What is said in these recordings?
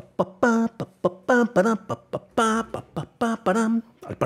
パッパッパッパッパッパパラッパッ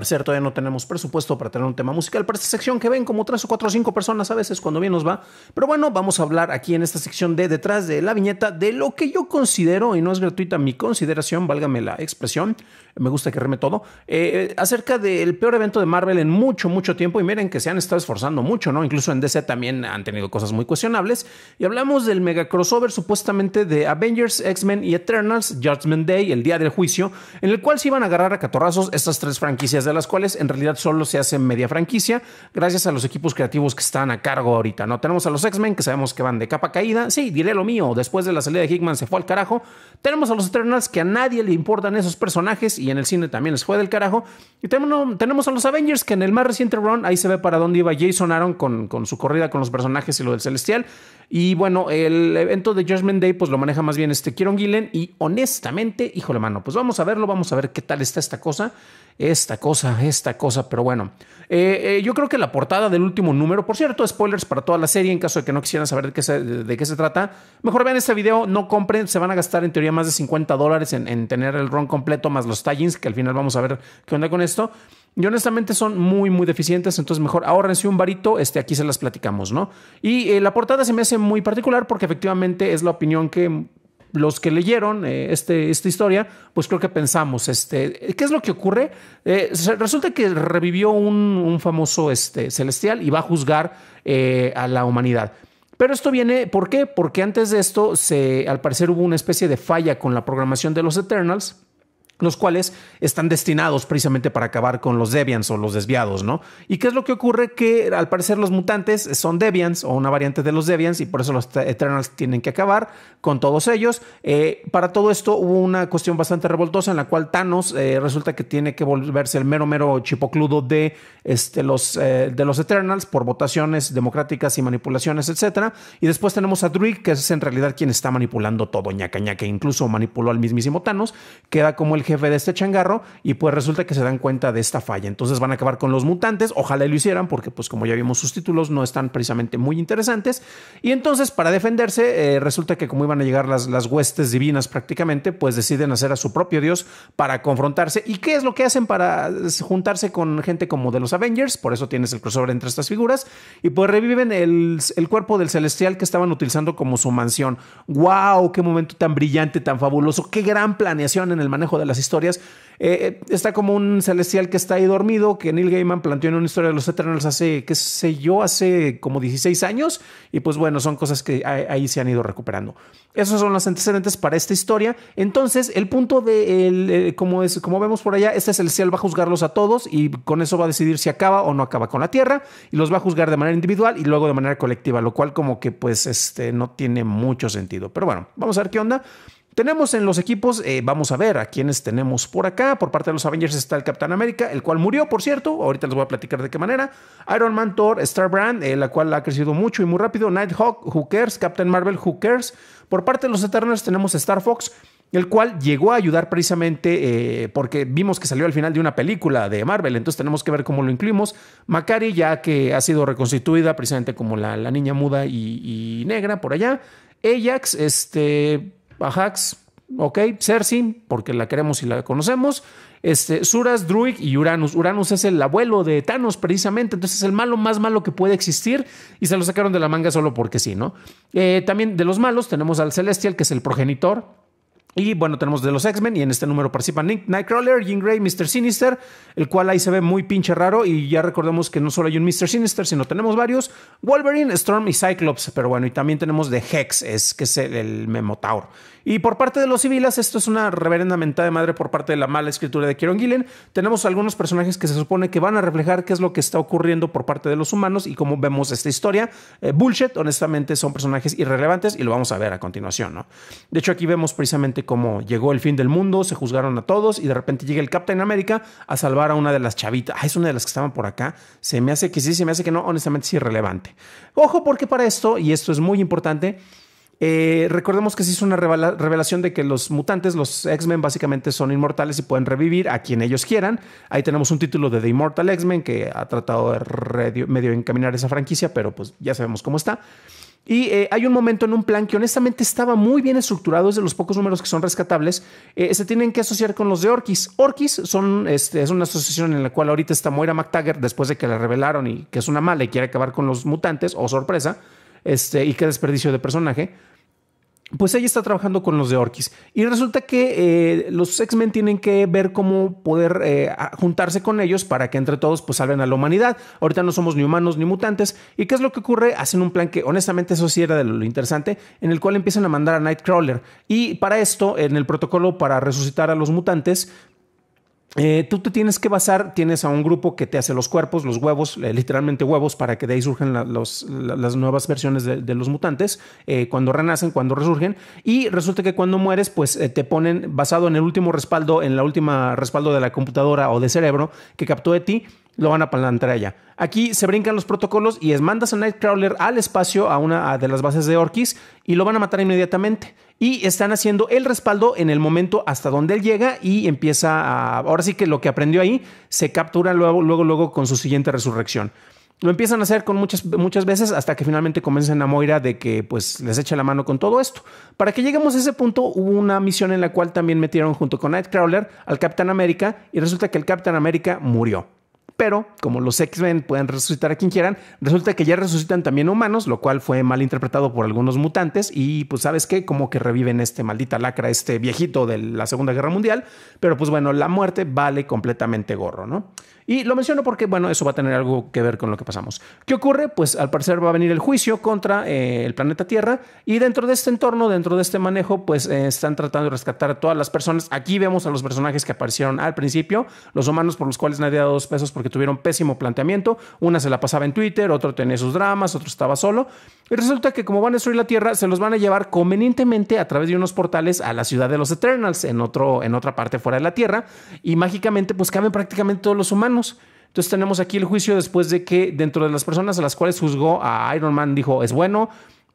parecer todavía no tenemos presupuesto para tener un tema musical para esta sección que ven como tres o cuatro o cinco personas a veces cuando bien nos va. Pero bueno, vamos a hablar aquí en esta sección de detrás de la viñeta de lo que yo considero, y no es gratuita mi consideración, válgame la expresión, me gusta que todo, eh, eh, acerca del peor evento de Marvel en mucho, mucho tiempo. Y miren que se han estado esforzando mucho, ¿no? Incluso en DC también han tenido cosas muy cuestionables. Y hablamos del mega crossover supuestamente de Avengers, X-Men y Eternals, Judgment Day, el día del juicio, en el cual se iban a agarrar a catorrazos estas tres franquicias de las cuales en realidad solo se hace media franquicia, gracias a los equipos creativos que están a cargo ahorita, ¿no? Tenemos a los X-Men, que sabemos que van de capa caída, sí, diré lo mío, después de la salida de Hickman se fue al carajo, tenemos a los Eternals, que a nadie le importan esos personajes, y en el cine también les fue del carajo, y tenemos, a los Avengers, que en el más reciente run, ahí se ve para dónde iba Jason Aaron con, con su corrida con los personajes y lo del Celestial, y bueno, el evento de Judgment Day, pues lo maneja más bien este Kieron Gillen, y honestamente, híjole mano, pues vamos a verlo, vamos a ver qué tal está esta cosa esta cosa, esta cosa, pero bueno. Eh, eh, yo creo que la portada del último número, por cierto, spoilers para toda la serie, en caso de que no quisieran saber de qué se, de, qué se trata, mejor vean este video, no compren, se van a gastar en teoría más de 50 dólares en, tener el ron completo, más los tallings, que al final vamos a ver qué onda con esto. Y honestamente son muy, muy deficientes, entonces mejor ahorrense un varito, este, aquí se las platicamos, ¿no? Y eh, la portada se me hace muy particular porque efectivamente es la opinión que los que leyeron eh, este, esta historia, pues creo que pensamos, este, ¿qué es lo que ocurre? Eh, resulta que revivió un, famoso este, celestial y va a juzgar eh, a la humanidad. Pero esto viene, ¿por qué? Porque antes de esto, se, al parecer hubo una especie de falla con la programación de los Eternals los cuales están destinados precisamente para acabar con los Deviants o los desviados, ¿no? ¿Y qué es lo que ocurre? Que al parecer los mutantes son Deviants o una variante de los Deviants y por eso los Eternals tienen que acabar con todos ellos. Eh, para todo esto hubo una cuestión bastante revoltosa en la cual Thanos eh, resulta que tiene que volverse el mero, mero chipocludo de, este, los, eh, de los Eternals por votaciones democráticas y manipulaciones, etc. Y después tenemos a Druid, que es en realidad quien está manipulando todo, caña, que incluso manipuló al mismísimo Thanos, queda como el jefe de este changarro y pues resulta que se dan cuenta de esta falla. Entonces van a acabar con los mutantes, ojalá lo hicieran porque pues como ya vimos sus títulos no están precisamente muy interesantes. Y entonces para defenderse eh, resulta que como iban a llegar las, las huestes divinas prácticamente, pues deciden hacer a su propio dios para confrontarse. ¿Y qué es lo que hacen para juntarse con gente como de los Avengers? Por eso tienes el crossover entre estas figuras y pues reviven el, el cuerpo del celestial que estaban utilizando como su mansión. ¡Wow! ¡Qué momento tan brillante, tan fabuloso! ¡Qué gran planeación en el manejo de las historias. Eh, eh, está como un celestial que está ahí dormido, que Neil Gaiman planteó en una historia de los Eternals hace, qué sé yo, hace como 16 años. Y pues bueno, son cosas que ahí se han ido recuperando. Esos son los antecedentes para esta historia. Entonces, el punto de, el, eh, como, es, como vemos por allá, este celestial va a juzgarlos a todos y con eso va a decidir si acaba o no acaba con la Tierra. Y los va a juzgar de manera individual y luego de manera colectiva, lo cual como que pues este, no tiene mucho sentido. Pero bueno, vamos a ver qué onda. Tenemos en los equipos, eh, vamos a ver a quiénes tenemos por acá. Por parte de los Avengers está el Capitán América, el cual murió, por cierto. Ahorita les voy a platicar de qué manera. Iron Man, Thor, Star Brand, eh, la cual ha crecido mucho y muy rápido. Nighthawk, who cares? Captain Marvel, who cares? Por parte de los Eternals tenemos Star Fox, el cual llegó a ayudar precisamente eh, porque vimos que salió al final de una película de Marvel, entonces tenemos que ver cómo lo incluimos. Macari, ya que ha sido reconstituida precisamente como la, la niña muda y negra por allá. Ajax, este Ajax, ok, Cersei, porque la queremos y la conocemos. Este, Suras, Druid y Uranus. Uranus es el abuelo de Thanos, precisamente. Entonces es el malo más malo que puede existir y se lo sacaron de la manga solo porque sí, ¿no? Eh, también de los malos tenemos al Celestial, que es el progenitor y bueno, tenemos de los X-Men y en este número participan Nick, Nightcrawler, Jean Grey, Mr. Sinister, el cual ahí se ve muy pinche raro y ya recordemos que no solo hay un Mr. Sinister, sino tenemos varios, Wolverine, Storm y Cyclops, pero bueno, y también tenemos de Hex, es que es el, Memotaur. Y por parte de los civiles, esto es una reverenda mentada de madre por parte de la mala escritura de Kieron Gillen, tenemos algunos personajes que se supone que van a reflejar qué es lo que está ocurriendo por parte de los humanos y cómo vemos esta historia. Eh, bullshit, honestamente, son personajes irrelevantes y lo vamos a ver a continuación, ¿no? De hecho, aquí vemos precisamente como llegó el fin del mundo, se juzgaron a todos y de repente llega el Captain América a salvar a una de las chavitas. Ah, es una de las que estaban por acá. Se me hace que sí, se me hace que no. Honestamente es irrelevante. Ojo porque para esto, y esto es muy importante, eh, recordemos que se hizo una revelación de que los mutantes, los X-Men, básicamente son inmortales y pueden revivir a quien ellos quieran. Ahí tenemos un título de The Immortal X-Men que ha tratado de medio encaminar esa franquicia, pero pues ya sabemos cómo está. Y eh, hay un momento en un plan que honestamente estaba muy bien estructurado, es de los pocos números que son rescatables. Eh, se tienen que asociar con los de Orkis. Orquis son, este, es una asociación en la cual ahorita está Moira McTaggart después de que la revelaron y que es una mala y quiere acabar con los mutantes, o sorpresa, este, y qué desperdicio de personaje pues ella está trabajando con los de Orkis. Y resulta que eh, los X-Men tienen que ver cómo poder eh, juntarse con ellos para que entre todos pues salven a la humanidad. Ahorita no somos ni humanos ni mutantes. ¿Y qué es lo que ocurre? Hacen un plan que honestamente eso sí era de lo interesante, en el cual empiezan a mandar a Nightcrawler. Y para esto, en el protocolo para resucitar a los mutantes, eh, tú te tienes que basar, tienes a un grupo que te hace los cuerpos, los huevos, eh, literalmente huevos, para que de ahí surjan las nuevas versiones de, los mutantes, eh, cuando renacen, cuando resurgen, y resulta que cuando mueres, pues te ponen, basado en el último respaldo, en la última respaldo de la computadora o de cerebro que captó de ti, lo van a plantar allá. Aquí se brincan los protocolos y es mandas a Nightcrawler al espacio, a una de las bases de Orkis, y lo van a matar inmediatamente. Y están haciendo el respaldo en el momento hasta donde él llega y empieza a... Ahora sí que lo que aprendió ahí se captura luego, luego, luego con su siguiente resurrección. Lo empiezan a hacer con muchas, muchas veces hasta que finalmente convencen a Moira de que pues les echa la mano con todo esto. Para que lleguemos a ese punto hubo una misión en la cual también metieron junto con Nightcrawler al Capitán América y resulta que el Capitán América murió. Pero como los X-Men pueden resucitar a quien quieran, resulta que ya resucitan también humanos, lo cual fue mal interpretado por algunos mutantes y pues sabes qué, como que reviven este maldita lacra, este viejito de la Segunda Guerra Mundial, pero pues bueno, la muerte vale completamente gorro, ¿no? Y lo menciono porque, bueno, eso va a tener algo que ver con lo que pasamos. ¿Qué ocurre? Pues al parecer va a venir el juicio contra eh, el planeta Tierra y dentro de este entorno, dentro de este manejo, pues eh, están tratando de rescatar a todas las personas. Aquí vemos a los personajes que aparecieron al principio, los humanos por los cuales nadie ha dado dos pesos porque tuvieron pésimo planteamiento. Una se la pasaba en Twitter, otro tenía sus dramas, otro estaba solo. Y resulta que como van a destruir la Tierra, se los van a llevar convenientemente a través de unos portales a la ciudad de los Eternals, en, otro, en otra parte fuera de la Tierra, y mágicamente pues caben prácticamente todos los humanos. Entonces tenemos aquí el juicio después de que dentro de las personas a las cuales juzgó a Iron Man dijo es bueno,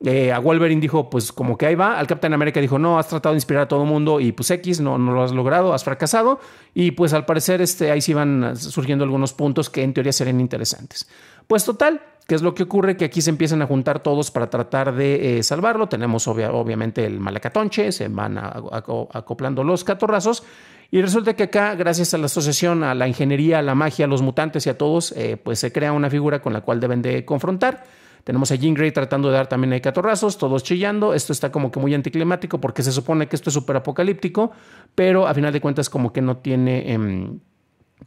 eh, a Wolverine dijo, pues como que ahí va. Al Capitán América dijo, no, has tratado de inspirar a todo el mundo y pues X, no, no lo has logrado, has fracasado. Y pues al parecer este, ahí sí iban surgiendo algunos puntos que en teoría serían interesantes. Pues total, ¿Qué es lo que ocurre? Que aquí se empiezan a juntar todos para tratar de eh, salvarlo. Tenemos obviamente el malacatonche, se van acoplando los catorrazos. Y resulta que acá, gracias a la asociación, a la ingeniería, a la magia, a los mutantes y a todos, eh, pues se crea una figura con la cual deben de confrontar. Tenemos a Jean Grey tratando de dar también a catorrazos, todos chillando. Esto está como que muy anticlimático porque se supone que esto es súper apocalíptico, pero a final de cuentas como que no tiene... Em,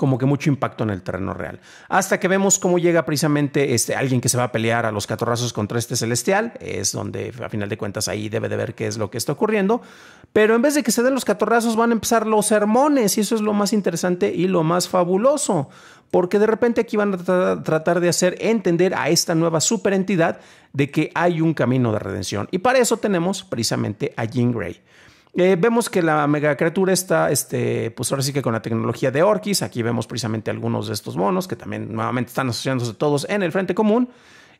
como que mucho impacto en el terreno real. Hasta que vemos cómo llega precisamente este, alguien que se va a pelear a los catorrazos contra este celestial, es donde a final de cuentas ahí debe de ver qué es lo que está ocurriendo, pero en vez de que se den los catorrazos van a empezar los sermones y eso es lo más interesante y lo más fabuloso, porque de repente aquí van a tratar de hacer entender a esta nueva superentidad de que hay un camino de redención y para eso tenemos precisamente a Jean Grey. Eh, vemos que la mega criatura está, este, pues ahora sí que con la tecnología de Orkis. Aquí vemos precisamente algunos de estos monos que también nuevamente están asociándose todos en el frente común.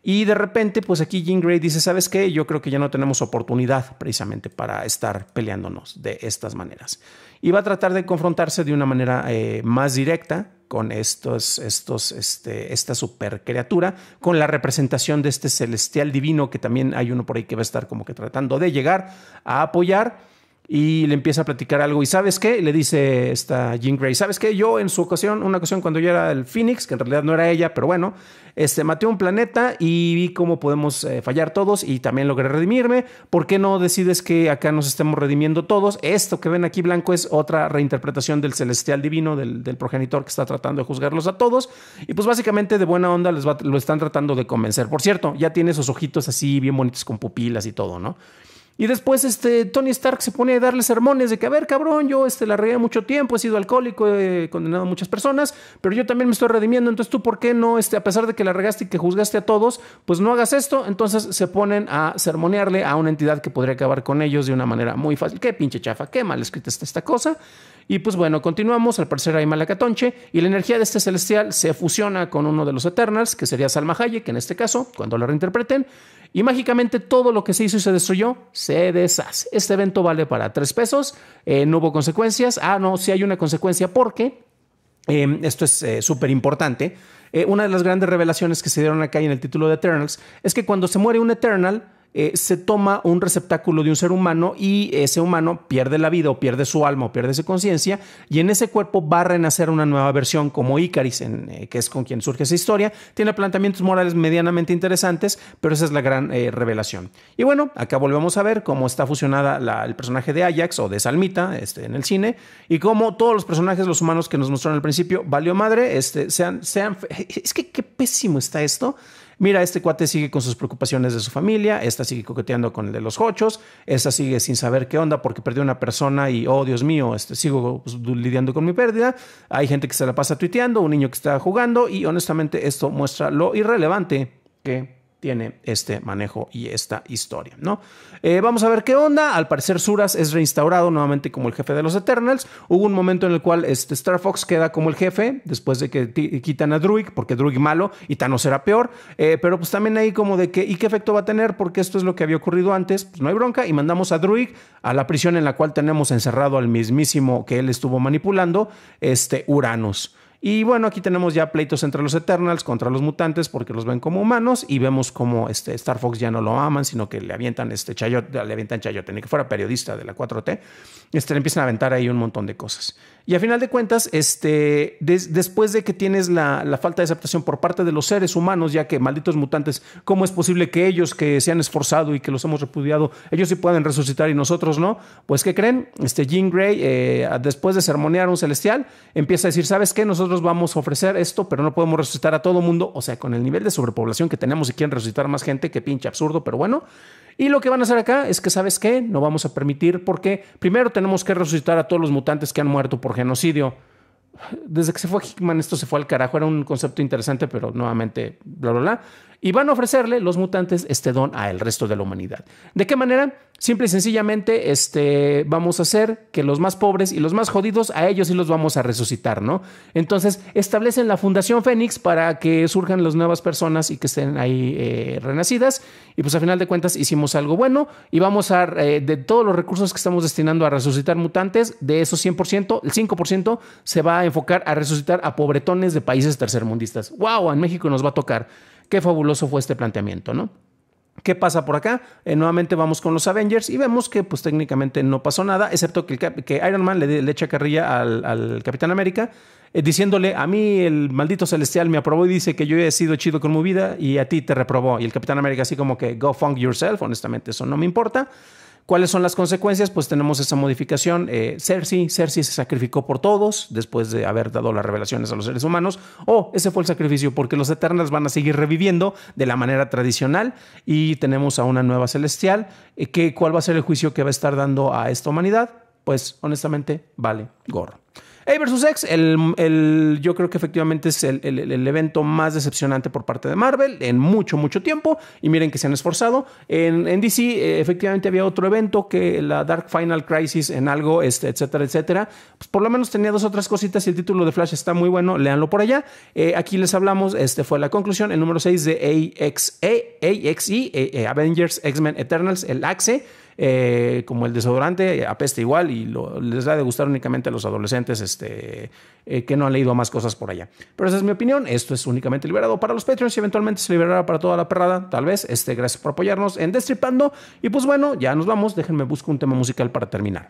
Y de repente, pues aquí Jean Grey dice: ¿Sabes qué? Yo creo que ya no tenemos oportunidad precisamente para estar peleándonos de estas maneras. Y va a tratar de confrontarse de una manera eh, más directa con estos, estos, este, esta super criatura, con la representación de este celestial divino, que también hay uno por ahí que va a estar como que tratando de llegar a apoyar y le empieza a platicar algo. ¿Y sabes qué? Le dice esta Jean Grey, ¿sabes qué? Yo en su ocasión, una ocasión cuando yo era el Phoenix, que en realidad no era ella, pero bueno, este, maté un planeta y vi cómo podemos eh, fallar todos y también logré redimirme. ¿Por qué no decides que acá nos estemos redimiendo todos? Esto que ven aquí blanco es otra reinterpretación del celestial divino, del, progenitor que está tratando de juzgarlos a todos. Y pues básicamente de buena onda les lo están tratando de convencer. Por cierto, ya tiene esos ojitos así bien bonitos con pupilas y todo, ¿no? Y después este, Tony Stark se pone a darle sermones de que, a ver, cabrón, yo este, la regué mucho tiempo, he sido alcohólico, he condenado a muchas personas, pero yo también me estoy redimiendo, entonces tú, ¿por qué no, este, a pesar de que la regaste y que juzgaste a todos, pues no hagas esto? Entonces se ponen a sermonearle a una entidad que podría acabar con ellos de una manera muy fácil. Qué pinche chafa, qué mal escrita está esta cosa. Y pues bueno, continuamos, al parecer hay malacatonche, y la energía de este celestial se fusiona con uno de los Eternals, que sería Salma Hayek, en este caso, cuando la reinterpreten, y mágicamente todo lo que se hizo y se destruyó se deshace. Este evento vale para tres pesos, eh, no hubo consecuencias. Ah, no, sí hay una consecuencia porque, em, esto es eh, súper importante, eh, una de las grandes revelaciones que se dieron acá en el título de Eternals es que cuando se muere un Eternal, eh, se toma un receptáculo de un ser humano y ese humano pierde la vida o pierde su alma o pierde su conciencia y en ese cuerpo va a renacer una nueva versión como Icaris, en, eh, que es con quien surge esa historia. Tiene planteamientos morales medianamente interesantes, pero esa es la gran eh, revelación. Y bueno, acá volvemos a ver cómo está fusionada el personaje de Ajax o de Salmita este, en el cine y cómo todos los personajes, los humanos que nos mostraron al principio, valió madre, este, sean, es que qué pésimo está esto mira, este cuate sigue con sus preocupaciones de su familia, esta sigue coqueteando con el de los hochos, esta sigue sin saber qué onda porque perdió una persona y, oh Dios mío, este, sigo pues, lidiando con mi pérdida. Hay gente que se la pasa tuiteando, un niño que está jugando y honestamente esto muestra lo irrelevante que tiene este manejo y esta historia, ¿no? Eh, vamos a ver qué onda. Al parecer, Suras es reinstaurado nuevamente como el jefe de los Eternals. Hubo un momento en el cual este Star Fox queda como el jefe después de que quitan a Druig, porque Druid malo y Thanos era peor. Eh, pero pues también ahí como de que, ¿y qué efecto va a tener? Porque esto es lo que había ocurrido antes. Pues no hay bronca y mandamos a Druig a la prisión en la cual tenemos encerrado al mismísimo que él estuvo manipulando, este Uranus. Y bueno, aquí tenemos ya pleitos entre los Eternals contra los mutantes porque los ven como humanos y vemos como este Star Fox ya no lo aman, sino que le avientan este chayote, le avientan chayote, ni que fuera periodista de la 4T, este, le empiezan a aventar ahí un montón de cosas. Y a final de cuentas, este, después de que tienes la, falta de aceptación por parte de los seres humanos, ya que malditos mutantes, ¿cómo es posible que ellos que se han esforzado y que los hemos repudiado, ellos sí pueden resucitar y nosotros no? Pues ¿qué creen? Este Jean Grey, eh, después de sermonear a un celestial, empieza a decir, ¿sabes qué? Nosotros vamos a ofrecer esto, pero no podemos resucitar a todo mundo. O sea, con el nivel de sobrepoblación que tenemos y quieren resucitar más gente, que pinche absurdo, pero bueno. Y lo que van a hacer acá es que, ¿sabes qué? No vamos a permitir porque primero tenemos que resucitar a todos los mutantes que han muerto por genocidio. Desde que se fue Hickman, esto se fue al carajo. Era un concepto interesante, pero nuevamente, bla, bla, bla y van a ofrecerle los mutantes este don al resto de la humanidad. ¿De qué manera? Simple y sencillamente este, vamos a hacer que los más pobres y los más jodidos a ellos sí los vamos a resucitar, ¿no? Entonces establecen la Fundación Fénix para que surjan las nuevas personas y que estén ahí eh, renacidas y pues a final de cuentas hicimos algo bueno y vamos a, eh, de todos los recursos que estamos destinando a resucitar mutantes, de esos 100%, el 5% se va a enfocar a resucitar a pobretones de países tercermundistas. ¡Wow! En México nos va a tocar qué fabuloso fue este planteamiento, ¿no? ¿Qué pasa por acá? Eh, nuevamente vamos con los Avengers y vemos que pues técnicamente no pasó nada, excepto que, Iron Man le, le echa carrilla al, Capitán América eh, diciéndole, a mí el maldito celestial me aprobó y dice que yo he sido chido con mi vida y a ti te reprobó. Y el Capitán América así como que, go funk yourself, honestamente eso no me importa. ¿Cuáles son las consecuencias? Pues tenemos esa modificación. Eh, Cersei, se sacrificó por todos después de haber dado las revelaciones a los seres humanos. O ese fue el sacrificio porque los eternas van a seguir reviviendo de la manera tradicional y tenemos a una nueva celestial. Eh, ¿Qué, ¿Cuál va a ser el juicio que va a estar dando a esta humanidad? Pues honestamente, vale, gorro. A vs. X, el, yo creo que efectivamente es el, evento más decepcionante por parte de Marvel en mucho, mucho tiempo. Y miren que se han esforzado. En, en DC, eh, efectivamente había otro evento que la Dark Final Crisis en algo, este, etcétera, etcétera. Pues por lo menos tenía dos otras cositas y el título de Flash está muy bueno. Leanlo por allá. Eh, aquí les hablamos. Este fue la conclusión. El número 6 de AXE, AXE, eh, Avengers X-Men Eternals, el AXE como el desodorante, apesta igual y les da de gustar únicamente a los adolescentes este, que no han leído más cosas por allá. Pero esa es mi opinión. Esto es únicamente liberado para los Patreons y eventualmente se liberará para toda la perrada, tal vez. Este, gracias por apoyarnos en Destripando. Y pues bueno, ya nos vamos. Déjenme buscar un tema musical para terminar.